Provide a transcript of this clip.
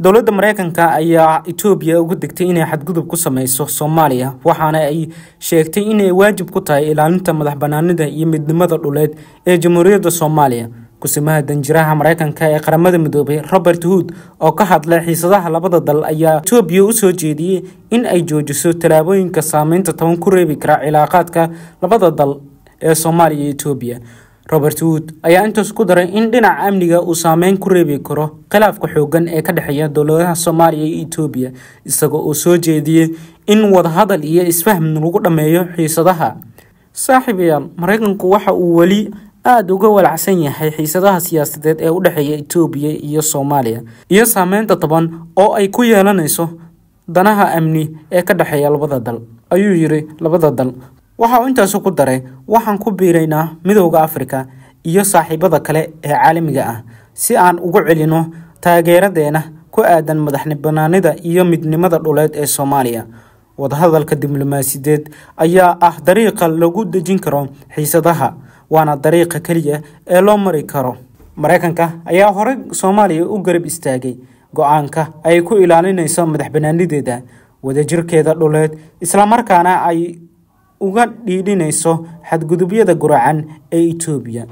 dowladda mareykanka ayaa etoobiya ugu degtay inay xadgudub ku sameyso soomaaliya waxaana ay sheegtay inay waajib ku tahay ilaalinta madax banaanida iyo midnimada dhuleed ee jamhuuriyadda soomaaliya kusimaha danjiraha mareykanka ee qaramada midoobay robert hood oo ka hadlay xiisadaha labada dal ayaa etoobiya usoo jeediyey in ay joojiso tallaabooyinka saameynta toban ku reebi kara cilaaqaadka labada dal ee soomaaliya iyo etoobiya robert wood ayaa intaas ku daray in dhinaca amniga uu saameyn ku reebi karo khilaafka xooggan ee ka dhexeeya dowladaha soomaaliya iyo etoobiya isagoo oo soo jeediyey in wadahadal iyo isfaham lagu dhammeeyo xiisadaha saaxiibayaal maraykanku waxa uu weli aada uga walacsan yahay xiisadaha siyaasadeed ee u dhexeeya etoobiya iyo soomaaliya iyo saameynta taban oo ay ku yeelanayso danaha amni ee ka dhexeeya labada dal ayuu yidhi labada dal waxa uu intaasu ku daray waxaan ku biiraynaa midooda afrika iyo saaxiibada kale ee caalamiga ah si aan ugu celino taageeradeena ku aadan madaxbanaanida iyo midnimada dhuleed ee soomaaliya wadahadalka diblomaasideed ayaa ah dariiqa lagu dejin karo xiisadaha waana dariiqa keliya ee loo mari karo maraykanka ayaa horey soomaaliya u garab istaagay go-aanka ay ku ilaalinayso madaxbanaanideeda wadajirkeeda dhuleed islamarkaana ay uga dhiidhinayso xadgudubyada guracan ee Itoobiya